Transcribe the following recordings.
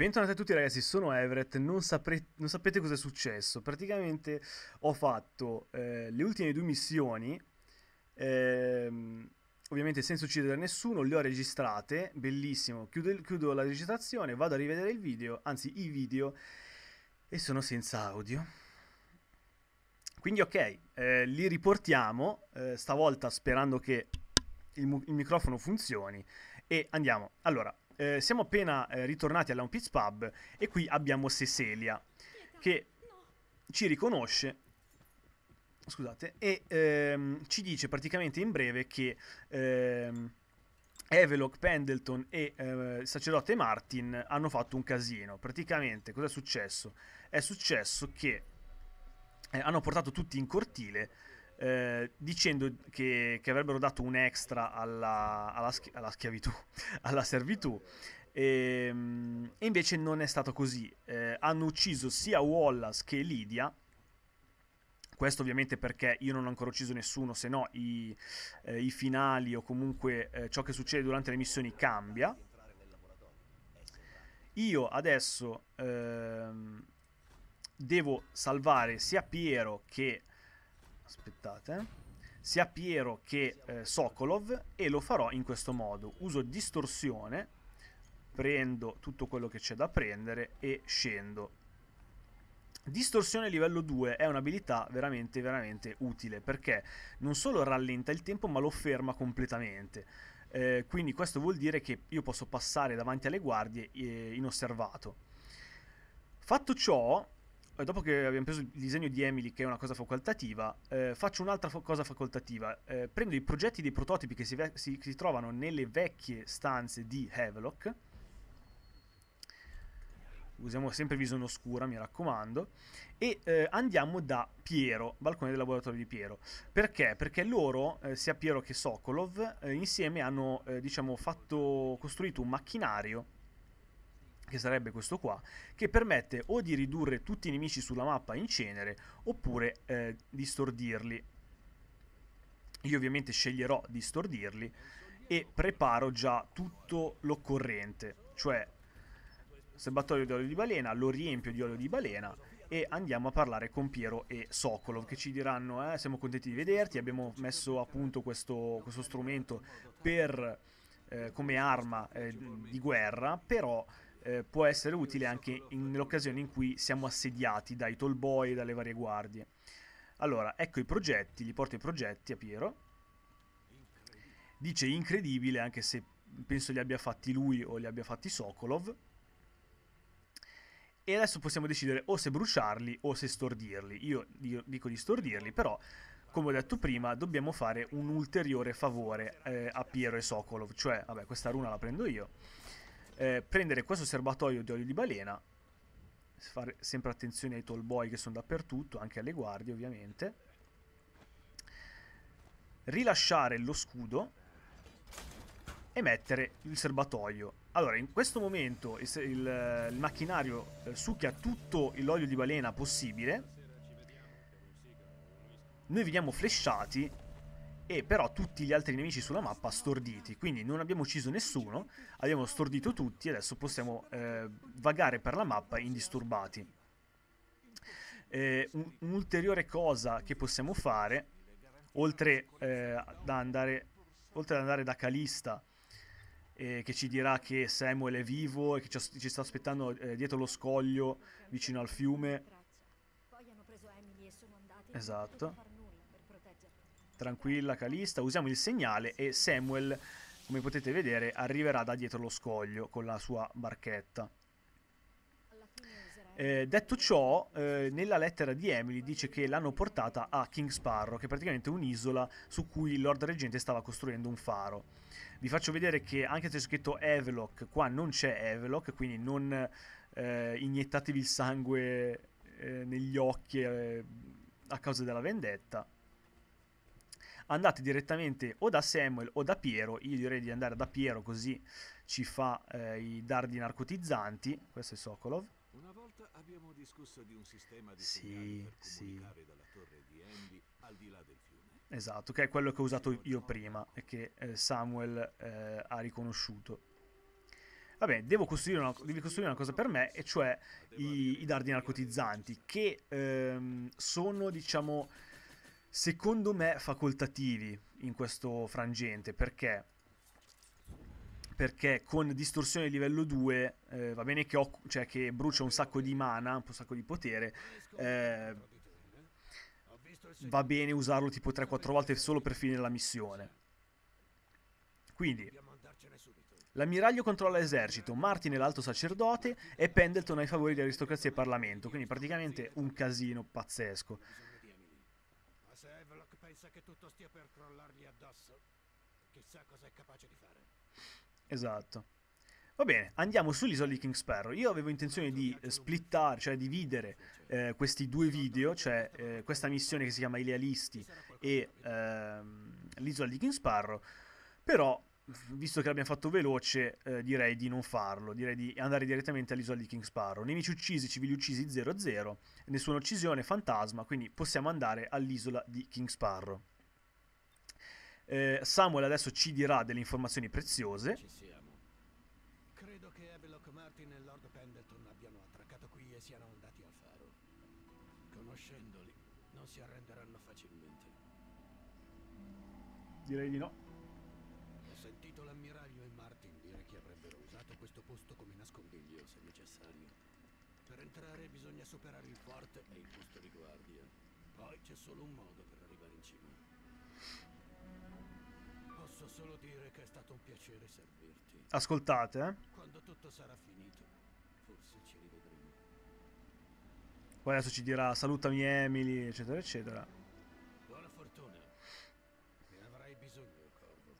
Bentornati a tutti ragazzi, sono Everett, non, sapre- non sapete cosa è successo, praticamente ho fatto eh, le ultime due missioni, ehm, ovviamente senza uccidere nessuno, le ho registrate, bellissimo, chiudo, chiudo, la registrazione, vado a rivedere il video, anzi i video, e sono senza audio. Quindi ok, eh, li riportiamo, eh, stavolta sperando che il, il microfono funzioni, e andiamo. Allora, eh, siamo appena eh, ritornati alla Pits Pub e qui abbiamo Cecilia che ci riconosce scusate, e ehm, ci dice praticamente in breve che ehm, Evelock, Pendleton e eh, il sacerdote Martin hanno fatto un casino. Praticamente cosa è successo? È successo che eh, hanno portato tutti in cortile eh, dicendo che, che, avrebbero dato un extra alla, alla, schi- alla schiavitù, alla servitù. E, ehm, e, invece non è stato così. Eh, hanno ucciso sia Wallace che Lydia. Questo ovviamente perché io non ho ancora ucciso nessuno, se no i, eh, i finali o comunque eh, ciò che succede durante le missioni cambia. Io adesso ehm, devo salvare sia Piero che aspettate, eh. sia Piero che eh, Sokolov e lo farò in questo modo. Uso distorsione, prendo tutto quello che c'è da prendere e scendo. Distorsione livello 2 è un'abilità veramente veramente utile perché non solo rallenta il tempo ma lo ferma completamente. Eh, quindi questo vuol dire che io posso passare davanti alle guardie eh, inosservato. Fatto ciò, dopo che abbiamo preso il disegno di Emily, che è una cosa facoltativa, eh, faccio un'altra fo- cosa facoltativa. Eh, prendo i progetti dei prototipi che si, ve- si, si trovano nelle vecchie stanze di Havelock. Usiamo sempre visione oscura, mi raccomando. E eh, andiamo da Piero, balcone del laboratorio di Piero. Perché? Perché loro, eh, sia Piero che Sokolov, eh, insieme hanno eh, diciamo, fatto, costruito un macchinario che sarebbe questo qua, che permette o di ridurre tutti i nemici sulla mappa in cenere, oppure eh, di stordirli. Io ovviamente sceglierò di stordirli e preparo già tutto l'occorrente, cioè serbatoio di olio di balena, lo riempio di olio di balena e andiamo a parlare con Piero e Sokolov che ci diranno eh, siamo contenti di vederti, abbiamo messo a punto questo, questo strumento per, eh, come arma eh, di guerra, però eh, può essere utile anche nell'occasione in, cui siamo assediati dai tall boy e dalle varie guardie. Allora, ecco i progetti, gli porto i progetti a Piero. Dice incredibile, anche se penso li abbia fatti lui o li abbia fatti Sokolov. E adesso possiamo decidere o se bruciarli o se stordirli. Io dico di stordirli, però, come ho detto prima, dobbiamo fare un ulteriore favore eh, a Piero e Sokolov. Cioè, vabbè, questa runa la prendo io eh, prendere questo serbatoio di olio di balena, fare sempre attenzione ai tall boy che sono dappertutto, anche alle guardie ovviamente, rilasciare lo scudo e mettere il serbatoio. Allora, in questo momento il, il, il macchinario eh, succhia tutto l'olio di balena possibile. Noi veniamo flesciati e però tutti gli altri nemici sulla mappa storditi, quindi non abbiamo ucciso nessuno, abbiamo stordito tutti e adesso possiamo eh, vagare per la mappa indisturbati. Eh, Un'ulteriore cosa che possiamo fare, oltre, eh, ad, andare, oltre ad andare da Calista eh, che ci dirà che Samuel è vivo e che ci, ci sta aspettando eh, dietro lo scoglio vicino al fiume. Esatto. Tranquilla Calista, usiamo il segnale e Samuel, come potete vedere, arriverà da dietro lo scoglio con la sua barchetta. Eh, detto ciò, eh, nella lettera di Emily dice che l'hanno portata a King Sparrow, che è praticamente un'isola su cui il Lord Reggente stava costruendo un faro. Vi faccio vedere che anche se c'è scritto Evlock, qua non c'è Evlock, quindi non eh, iniettatevi il sangue eh, negli occhi eh, a causa della vendetta andate direttamente o da Samuel o da Piero, io direi di andare da Piero così ci fa eh, i dardi narcotizzanti, questo è Sokolov. Una volta abbiamo discusso di un sistema di sì, sì. Esatto, che è quello che ho usato io prima e che eh, Samuel eh, ha riconosciuto. Vabbè, devo costruire, una, devi costruire una cosa per me, e cioè i, i dardi narcotizzanti, che ehm, sono, diciamo, secondo me facoltativi in questo frangente perché perché con distorsione livello 2 eh, va bene che, ho, cioè che, brucia un sacco di mana, un sacco di potere, eh, va bene usarlo tipo 3-4 volte solo per finire la missione. Quindi, l'ammiraglio controlla l'esercito, Martin è l'alto sacerdote e Pendleton ha i favori di aristocrazia e parlamento, quindi praticamente un casino pazzesco se Havelock pensa che tutto stia per crollargli addosso, chissà cosa è capace di fare. Esatto. Va bene, andiamo sull'isola di King Sparrow. Io avevo intenzione di eh, splittare, cioè dividere eh, questi due video, cioè eh, questa missione che si chiama Ilealisti e ehm, l'isola di King Sparrow, però visto che l'abbiamo fatto veloce, eh, direi di non farlo, direi di andare direttamente all'isola di King Sparrow. Nemici uccisi, civili uccisi 0-0, nessuna uccisione, fantasma, quindi possiamo andare all'isola di King Sparrow. Eh, Samuel adesso ci dirà delle informazioni preziose. Ci siamo. Credo che Havelock Martin e Lord Pendleton abbiano attraccato qui e siano andati al faro. Conoscendoli, non si arrenderanno facilmente. Direi di no. posto come nascondiglio se necessario. Per entrare bisogna superare il forte e il posto di guardia. Poi c'è solo un modo per arrivare in cima. Posso solo dire che è stato un piacere servirti. Ascoltate, eh. Quando tutto sarà finito, forse ci rivedremo. Poi adesso ci dirà salutami Emily, eccetera, eccetera.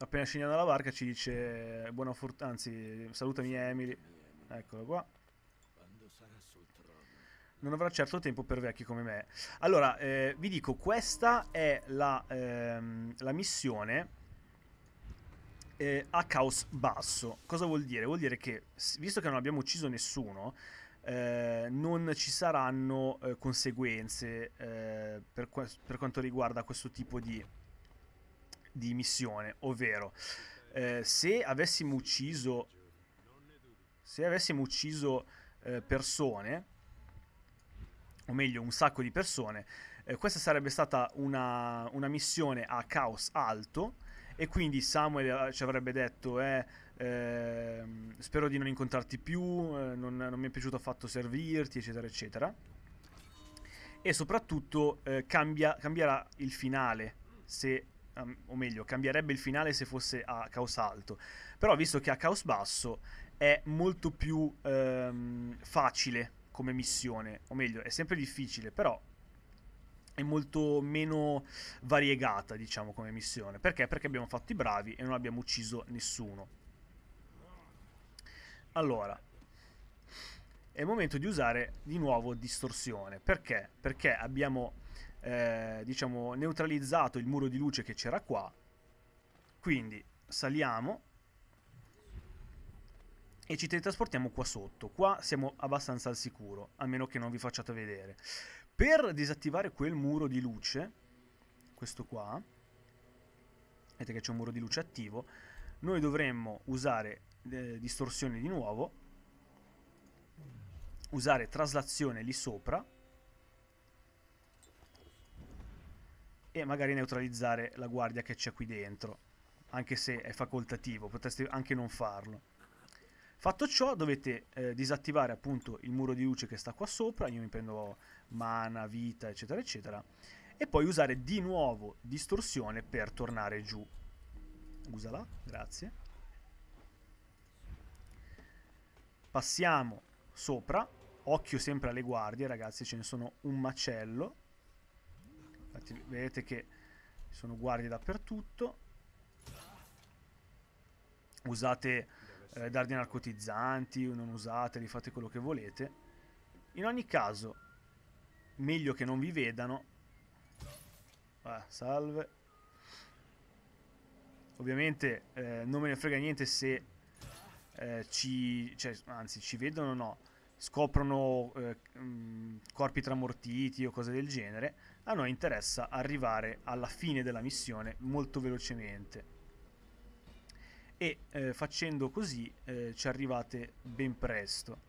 appena scendiamo dalla barca ci dice buona fortuna, anzi salutami Emily. Eccolo qua. Non avrà certo tempo per vecchi come me. Allora, eh, vi dico, questa è la, ehm, la missione eh, a caos basso. Cosa vuol dire? Vuol dire che, visto che non abbiamo ucciso nessuno, eh, non ci saranno eh, conseguenze eh, per, per quanto riguarda questo tipo di di missione, ovvero eh, se avessimo ucciso se avessimo ucciso eh, persone o meglio un sacco di persone eh, questa sarebbe stata una, una, missione a caos alto e quindi Samuel eh, ci avrebbe detto eh, ehm, spero di non incontrarti più eh, non, non, mi è piaciuto affatto servirti eccetera eccetera e soprattutto eh, cambia, cambierà il finale se um, o meglio, cambierebbe il finale se fosse a caos alto. Però visto che a caos basso è molto più um, facile come missione, o meglio, è sempre difficile, però è molto meno variegata, diciamo, come missione. Perché? Perché abbiamo fatto i bravi e non abbiamo ucciso nessuno. Allora, è il momento di usare di nuovo distorsione. Perché? Perché abbiamo eh, diciamo, neutralizzato il muro di luce che c'era qua. Quindi saliamo e ci teletrasportiamo qua sotto. Qua siamo abbastanza al sicuro, a meno che non vi facciate vedere. Per disattivare quel muro di luce, questo qua, vedete che c'è un muro di luce attivo, noi dovremmo usare eh, distorsione di nuovo, usare traslazione lì sopra, e magari neutralizzare la guardia che c'è qui dentro, anche se è facoltativo, potreste anche non farlo. Fatto ciò dovete eh, disattivare appunto il muro di luce che sta qua sopra, io mi prendo mana, vita eccetera eccetera, e poi usare di nuovo distorsione per tornare giù. Usala, grazie. Passiamo sopra, occhio sempre alle guardie ragazzi, ce ne sono un macello. Infatti vedete che ci sono guardie dappertutto. Usate eh, dardi narcotizzanti, non usateli, fate quello che volete. In ogni caso, meglio che non vi vedano. Ah, salve. Ovviamente eh, non me ne frega niente se eh, ci... Cioè, anzi, ci vedono o no. Scoprono eh, mh, corpi tramortiti o cose del genere a noi interessa arrivare alla fine della missione molto velocemente e eh, facendo così eh, ci arrivate ben presto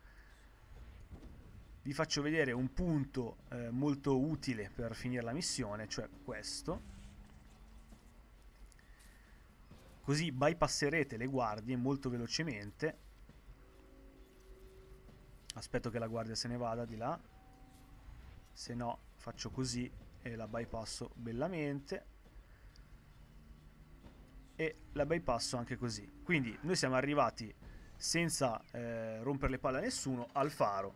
vi faccio vedere un punto eh, molto utile per finire la missione cioè questo così bypasserete le guardie molto velocemente aspetto che la guardia se ne vada di là se no faccio così e la bypasso bellamente e la bypasso anche così quindi noi siamo arrivati senza eh, rompere le palle a nessuno al faro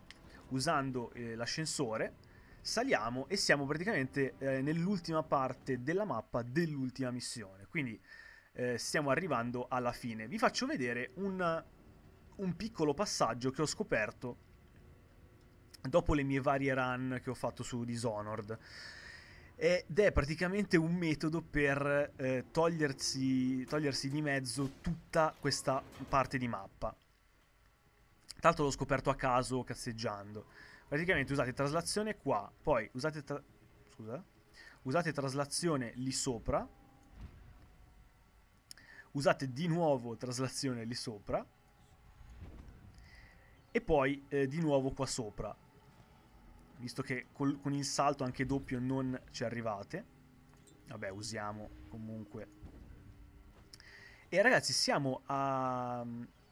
usando eh, l'ascensore saliamo e siamo praticamente eh, nell'ultima parte della mappa dell'ultima missione quindi eh, stiamo arrivando alla fine vi faccio vedere un, un piccolo passaggio che ho scoperto dopo le mie varie run che ho fatto su Dishonored. Ed è praticamente un metodo per eh, togliersi, togliersi di mezzo tutta questa parte di mappa. Tra l'altro l'ho scoperto a caso cazzeggiando. Praticamente usate traslazione qua, poi usate, tra... Scusa. usate traslazione lì sopra, usate di nuovo traslazione lì sopra e poi eh, di nuovo qua sopra visto che col, con il salto anche doppio non ci arrivate. Vabbè, usiamo comunque. E ragazzi, siamo a,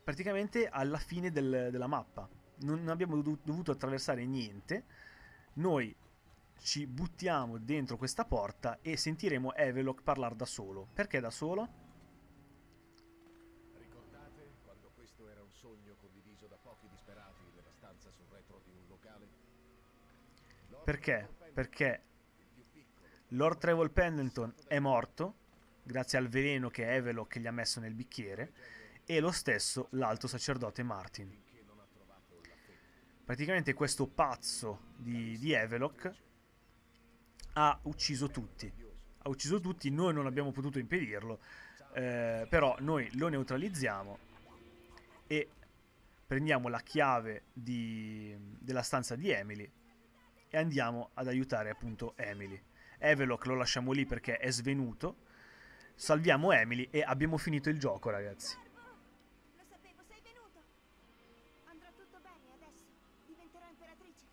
praticamente alla fine del, della mappa. Non abbiamo dovuto attraversare niente. Noi ci buttiamo dentro questa porta e sentiremo Evelock parlare da solo. Perché da solo? Perché? Perché Lord Trevor Pendleton è morto grazie al veleno che è Evelok gli ha messo nel bicchiere e lo stesso l'alto sacerdote Martin. Praticamente questo pazzo di, di Evelok ha ucciso tutti. Ha ucciso tutti, noi non abbiamo potuto impedirlo, eh, però noi lo neutralizziamo e prendiamo la chiave di, della stanza di Emily e andiamo ad aiutare appunto Emily. Evelock lo lasciamo lì perché è svenuto, salviamo Emily e abbiamo finito il gioco ragazzi.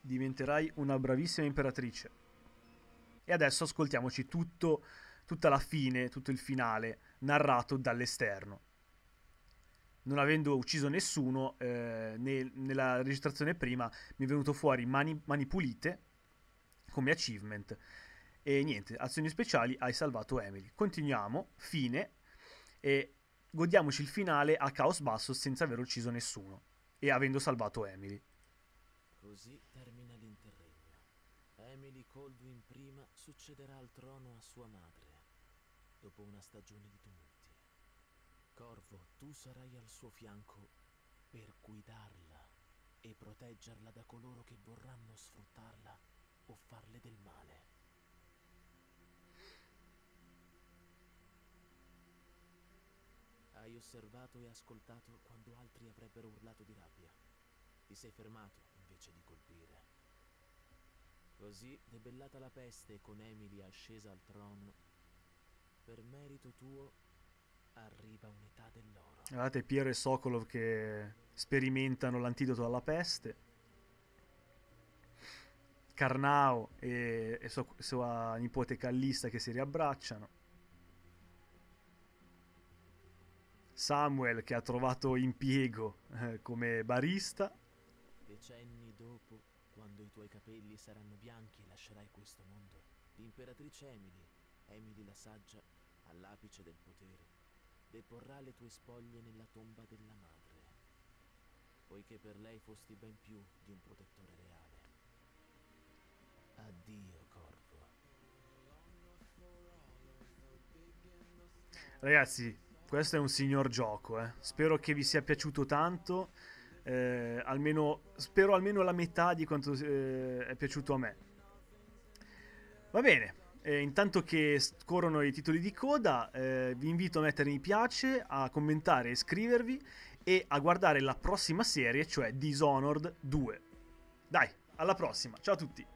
Diventerai una bravissima imperatrice. E adesso ascoltiamoci tutto, tutta la fine, tutto il finale narrato dall'esterno non avendo ucciso nessuno, eh, nel, nella registrazione prima mi è venuto fuori mani, mani pulite come achievement. E niente, azioni speciali, hai salvato Emily. Continuiamo, fine, e godiamoci il finale a caos basso senza aver ucciso nessuno e avendo salvato Emily. Così termina l'interregno. Emily Coldwin prima succederà al trono a sua madre, dopo una stagione di tumulti. Corvo, tu sarai al suo fianco per guidarla e proteggerla da coloro che vorranno sfruttarla o farle del male. Hai osservato e ascoltato quando altri avrebbero urlato di rabbia. Ti sei fermato invece di colpire. Così, debellata la peste con Emily ascesa al trono, per merito tuo arriva un'età dell'oro. Guardate Piero e Sokolov che sperimentano l'antidoto alla peste. Carnao e, e sua, sua nipote Callista che si riabbracciano. Samuel che ha trovato impiego eh, come barista. Decenni dopo, quando i tuoi capelli saranno bianchi, lascerai questo mondo. L'imperatrice Emily, Emily la saggia, all'apice del potere, deporrà le tue spoglie nella tomba della madre, poiché per lei fosti ben più di un protettore reale. Addio, corpo. Ragazzi, questo è un signor gioco, eh. Spero che vi sia piaciuto tanto. Eh, almeno, spero almeno la metà di quanto eh, è piaciuto a me. Va bene, eh, intanto che scorrono i titoli di coda, eh, vi invito a mettere mi piace, a commentare, iscrivervi e a guardare la prossima serie, cioè Dishonored 2. Dai, alla prossima, ciao a tutti!